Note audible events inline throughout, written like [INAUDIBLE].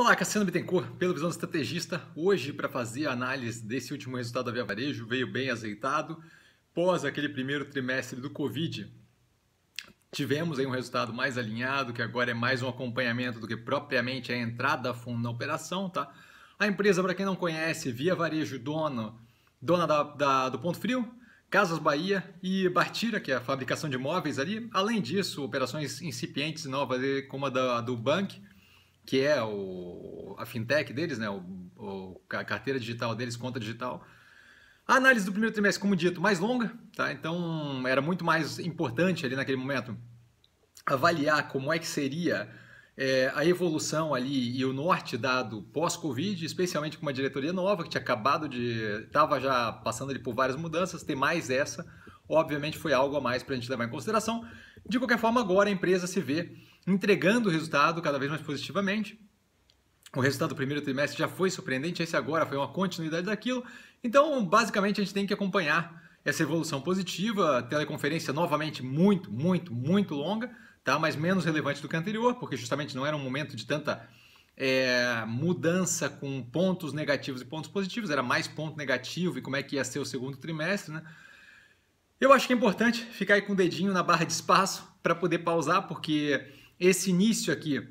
Olá, Cassiano Bittencourt, pelo Visão Estrategista. Hoje, para fazer a análise desse último resultado da Via Varejo, veio bem azeitado. Pós aquele primeiro trimestre do Covid, tivemos aí um resultado mais alinhado, que agora é mais um acompanhamento do que propriamente a entrada a fundo na operação, tá? A empresa, para quem não conhece, Via Varejo, dona, dona da, da, do Ponto Frio, Casas Bahia e Bartira, que é a fabricação de móveis ali. Além disso, operações incipientes novas, como a da, do Bank, que é o, a fintech deles, né? O, o, a carteira digital deles, conta digital. A análise do primeiro trimestre, como dito, mais longa, tá? Então era muito mais importante ali naquele momento avaliar como é que seria é, a evolução ali e o norte dado pós-Covid, especialmente com uma diretoria nova que tinha acabado de. estava já passando ali por várias mudanças, ter mais essa, obviamente foi algo a mais para a gente levar em consideração. De qualquer forma, agora a empresa se vê entregando o resultado cada vez mais positivamente. O resultado do primeiro trimestre já foi surpreendente, esse agora foi uma continuidade daquilo. Então, basicamente, a gente tem que acompanhar essa evolução positiva. A teleconferência novamente muito, muito, muito longa, tá? mas menos relevante do que a anterior, porque justamente não era um momento de tanta é, mudança com pontos negativos e pontos positivos, era mais ponto negativo e como é que ia ser o segundo trimestre. Né? Eu acho que é importante ficar aí com o dedinho na barra de espaço para poder pausar, porque esse início aqui,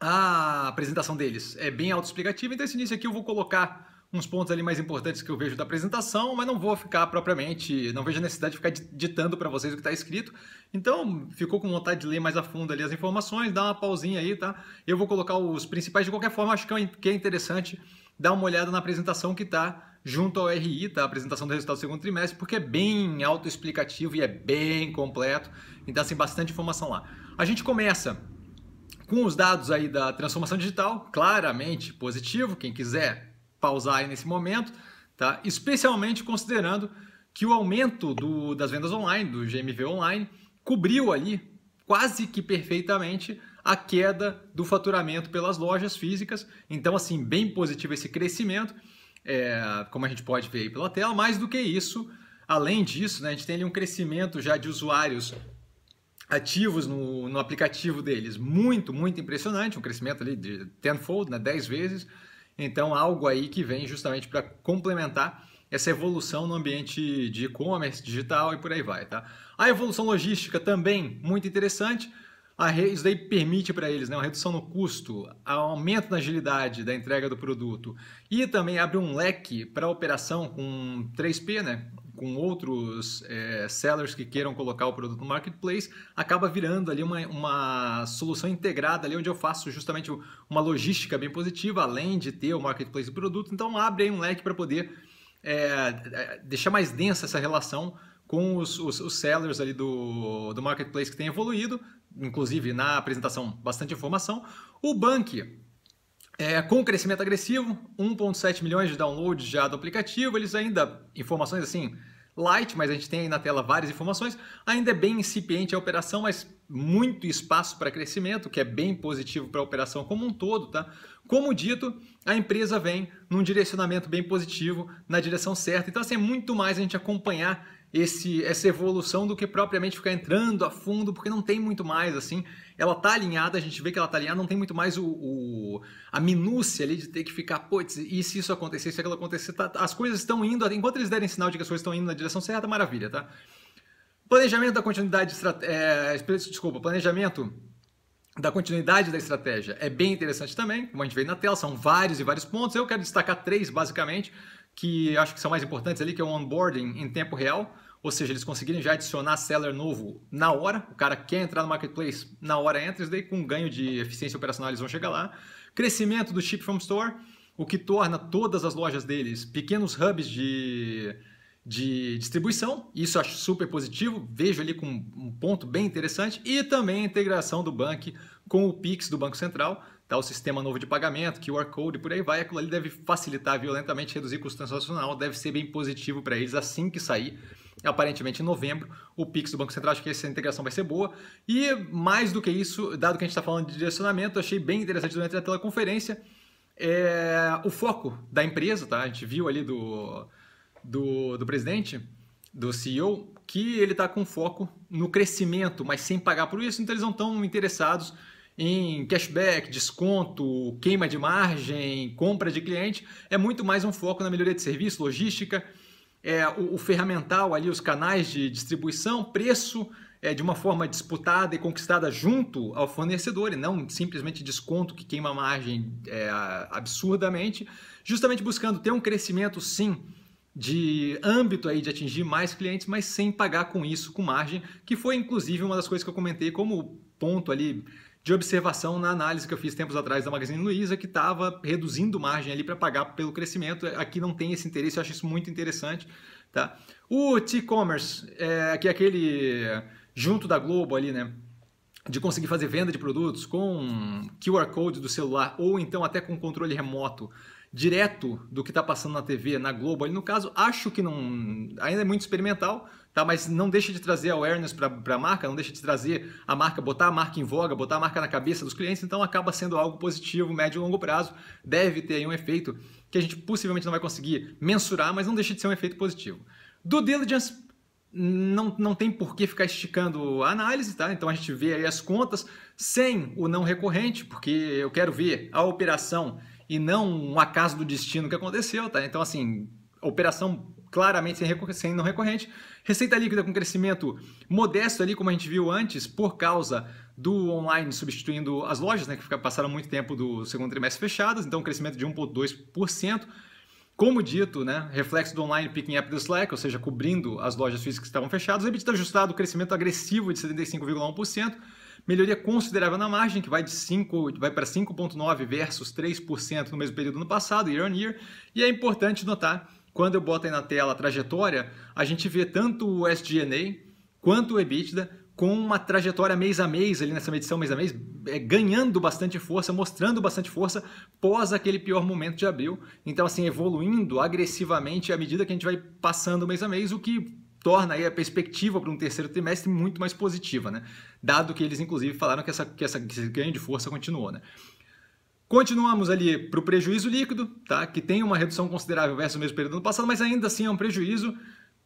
a apresentação deles é bem autoexplicativa, então esse início aqui eu vou colocar uns pontos ali mais importantes que eu vejo da apresentação, mas não vou ficar propriamente, não vejo a necessidade de ficar ditando para vocês o que está escrito. Então, ficou com vontade de ler mais a fundo ali as informações, dá uma pausinha aí, tá? Eu vou colocar os principais de qualquer forma, acho que é, é interessante dar uma olhada na apresentação que está junto ao RI, tá? A apresentação do resultado do segundo trimestre, porque é bem autoexplicativo e é bem completo. Então, assim, bastante informação lá. A gente começa com os dados aí da transformação digital, claramente positivo, quem quiser pausar aí nesse momento, tá? Especialmente considerando que o aumento do, das vendas online, do GMV online, cobriu ali quase que perfeitamente a queda do faturamento pelas lojas físicas. Então, assim, bem positivo esse crescimento é, como a gente pode ver aí pela tela. Mais do que isso, além disso, né, a gente tem ali um crescimento já de usuários ativos no, no aplicativo deles muito, muito impressionante, um crescimento ali de tenfold, né, 10 vezes. Então, algo aí que vem justamente para complementar essa evolução no ambiente de e-commerce digital e por aí vai, tá? A evolução logística também muito interessante. Re... Isso daí permite para eles né, uma redução no custo, aumento na agilidade da entrega do produto e também abre um leque para operação com 3P, né, com outros é, sellers que queiram colocar o produto no marketplace, acaba virando ali uma, uma solução integrada ali onde eu faço justamente uma logística bem positiva, além de ter o marketplace do produto. Então abre aí um leque para poder é, deixar mais densa essa relação com os, os, os sellers ali do, do marketplace que tem evoluído, inclusive na apresentação bastante informação. O Bank, é, com crescimento agressivo, 1.7 milhões de downloads já do aplicativo, eles ainda, informações assim, light, mas a gente tem aí na tela várias informações, ainda é bem incipiente a operação, mas muito espaço para crescimento, que é bem positivo para a operação como um todo, tá? Como dito, a empresa vem num direcionamento bem positivo, na direção certa, então assim, é muito mais a gente acompanhar esse, essa evolução do que propriamente ficar entrando a fundo, porque não tem muito mais, assim. Ela tá alinhada, a gente vê que ela tá alinhada, não tem muito mais o, o a minúcia ali de ter que ficar, putz, e se isso acontecer, se aquilo acontecer, tá, as coisas estão indo, enquanto eles derem sinal de que as coisas estão indo na direção certa, é maravilha, tá? Planejamento da continuidade, é, desculpa, planejamento da continuidade da estratégia é bem interessante também, como a gente vê na tela, são vários e vários pontos. Eu quero destacar três, basicamente, que acho que são mais importantes ali, que é o onboarding em tempo real, ou seja, eles conseguirem já adicionar seller novo na hora, o cara quer entrar no marketplace, na hora entra, isso daí com ganho de eficiência operacional eles vão chegar lá. Crescimento do ship from store, o que torna todas as lojas deles pequenos hubs de, de distribuição, isso acho super positivo, vejo ali com um ponto bem interessante, e também a integração do banco com o Pix do Banco Central, tá, o sistema novo de pagamento, QR Code, por aí vai. Aquilo ali deve facilitar violentamente, reduzir custo transacional, deve ser bem positivo para eles assim que sair. Aparentemente em novembro, o Pix do Banco Central, acho que essa integração vai ser boa. E mais do que isso, dado que a gente está falando de direcionamento, achei bem interessante durante a teleconferência é, o foco da empresa, tá? A gente viu ali do, do, do presidente, do CEO, que ele está com foco no crescimento, mas sem pagar por isso, então eles não estão interessados em cashback, desconto, queima de margem, compra de cliente, é muito mais um foco na melhoria de serviço, logística, é, o, o ferramental ali, os canais de distribuição, preço, é, de uma forma disputada e conquistada junto ao fornecedor e não simplesmente desconto que queima margem é, absurdamente, justamente buscando ter um crescimento sim de âmbito aí de atingir mais clientes, mas sem pagar com isso, com margem, que foi inclusive uma das coisas que eu comentei como ponto ali de observação na análise que eu fiz tempos atrás da Magazine Luiza, que estava reduzindo margem ali para pagar pelo crescimento. Aqui não tem esse interesse, eu acho isso muito interessante. Tá? O T-Commerce, é, que é aquele junto da Globo ali, né? De conseguir fazer venda de produtos com QR Code do celular ou então até com controle remoto direto do que está passando na TV, na Globo ali no caso, acho que não ainda é muito experimental, tá? mas não deixa de trazer awareness para a marca, não deixa de trazer a marca, botar a marca em voga, botar a marca na cabeça dos clientes, então acaba sendo algo positivo, médio e longo prazo, deve ter um efeito que a gente possivelmente não vai conseguir mensurar, mas não deixa de ser um efeito positivo. Do diligence, não, não tem por que ficar esticando a análise, tá? Então a gente vê aí as contas sem o não recorrente, porque eu quero ver a operação e não um acaso do destino que aconteceu, tá? Então, assim, operação claramente sem, recor sem não recorrente. Receita líquida com crescimento modesto ali, como a gente viu antes, por causa do online substituindo as lojas, né, que passaram muito tempo do segundo trimestre fechadas, então um crescimento de 1,2%. Como dito, né, reflexo do online picking up the slack, ou seja, cobrindo as lojas físicas que estavam fechadas, o EBITDA ajustado, crescimento agressivo de 75,1%, melhoria considerável na margem, que vai de 5, vai para 5.9 versus 3% no mesmo período do ano passado, year on year. E é importante notar, quando eu boto aí na tela a trajetória, a gente vê tanto o SG&A quanto o EBITDA com uma trajetória mês a mês, ali nessa medição mês a mês, é, ganhando bastante força, mostrando bastante força pós aquele pior momento de abril. Então, assim, evoluindo agressivamente à medida que a gente vai passando mês a mês, o que torna aí a perspectiva para um terceiro trimestre muito mais positiva, né? Dado que eles, inclusive, falaram que essa, que essa que esse ganho de força continuou, né? Continuamos ali para o prejuízo líquido, tá? que tem uma redução considerável versus o mesmo período do ano passado, mas ainda assim é um prejuízo.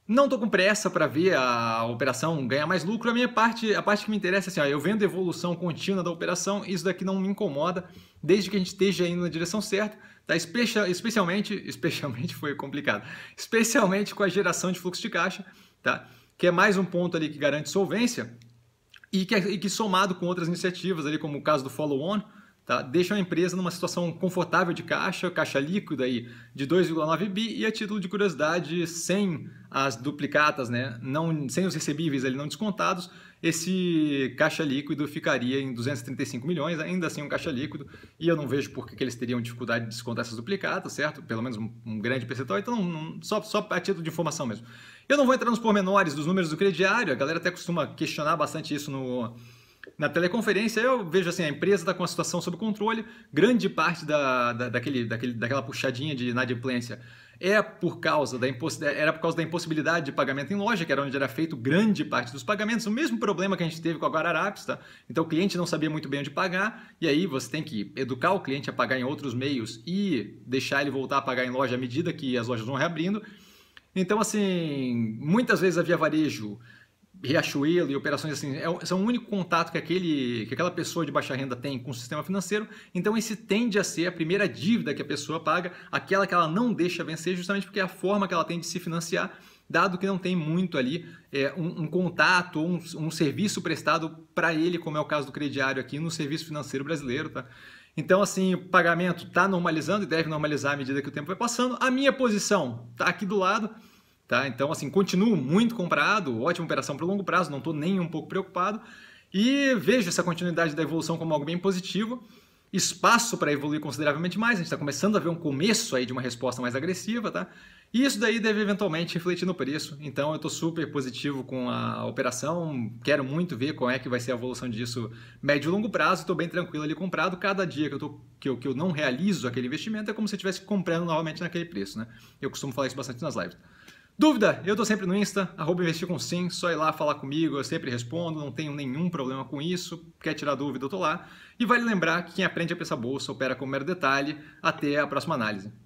Não estou com pressa para ver a operação ganhar mais lucro. A minha parte, a parte que me interessa é assim, ó, eu vendo evolução contínua da operação, isso daqui não me incomoda, desde que a gente esteja indo na direção certa. Tá? especialmente, [LAUGHS] especialmente foi complicado, especialmente com a geração de fluxo de caixa, tá? que é mais um ponto ali que garante solvência e que, é, e que somado com outras iniciativas, ali, como o caso do follow-on, Tá? Deixa a empresa numa situação confortável de caixa, caixa líquida aí de 2,9 bi e a título de curiosidade sem as duplicatas, né? não, sem os recebíveis ali não descontados, esse caixa líquido ficaria em 235 milhões, ainda assim um caixa líquido, e eu não vejo por que eles teriam dificuldade de descontar essas duplicatas, certo? Pelo menos um, um grande percentual, então só, só a título de informação mesmo. Eu não vou entrar nos pormenores dos números do crediário, a galera até costuma questionar bastante isso no na teleconferência, eu vejo assim, a empresa está com a situação sob controle, grande parte da, da, daquele, daquele, daquela puxadinha de inadimplência é por causa da era por causa da impossibilidade de pagamento em loja, que era onde era feito grande parte dos pagamentos, o mesmo problema que a gente teve com a Guararapes, tá? Então o cliente não sabia muito bem onde pagar, e aí você tem que educar o cliente a pagar em outros meios e deixar ele voltar a pagar em loja à medida que as lojas vão reabrindo. Então, assim, muitas vezes havia varejo Riachuelo e operações assim, é, são o único contato que, aquele, que aquela pessoa de baixa renda tem com o sistema financeiro, então esse tende a ser a primeira dívida que a pessoa paga, aquela que ela não deixa vencer, justamente porque é a forma que ela tem de se financiar, dado que não tem muito ali é, um, um, contato ou um, um serviço prestado para ele, como é o caso do crediário aqui no serviço financeiro brasileiro, tá? Então, assim, o pagamento está normalizando e deve normalizar à medida que o tempo vai passando. A minha posição está aqui do lado. Tá? Então, assim, continuo muito comprado, ótima operação para o longo prazo, não estou nem um pouco preocupado. E vejo essa continuidade da evolução como algo bem positivo. Espaço para evoluir consideravelmente mais, a gente está começando a ver um começo aí de uma resposta mais agressiva, tá? E isso daí deve eventualmente refletir no preço. Então eu estou super positivo com a operação, quero muito ver qual é que vai ser a evolução disso médio e longo prazo, estou bem tranquilo ali comprado. Cada dia que eu, tô, que, eu, que eu não realizo aquele investimento é como se eu estivesse comprando novamente naquele preço, né? Eu costumo falar isso bastante nas lives. Dúvida? Eu tô sempre no Insta, arroba investir com sim, só ir lá falar comigo, eu sempre respondo, não tenho nenhum problema com isso, quer tirar dúvida, eu tô lá. E vale lembrar que quem aprende é a pensar bolsa opera com mero detalhe. Até a próxima análise.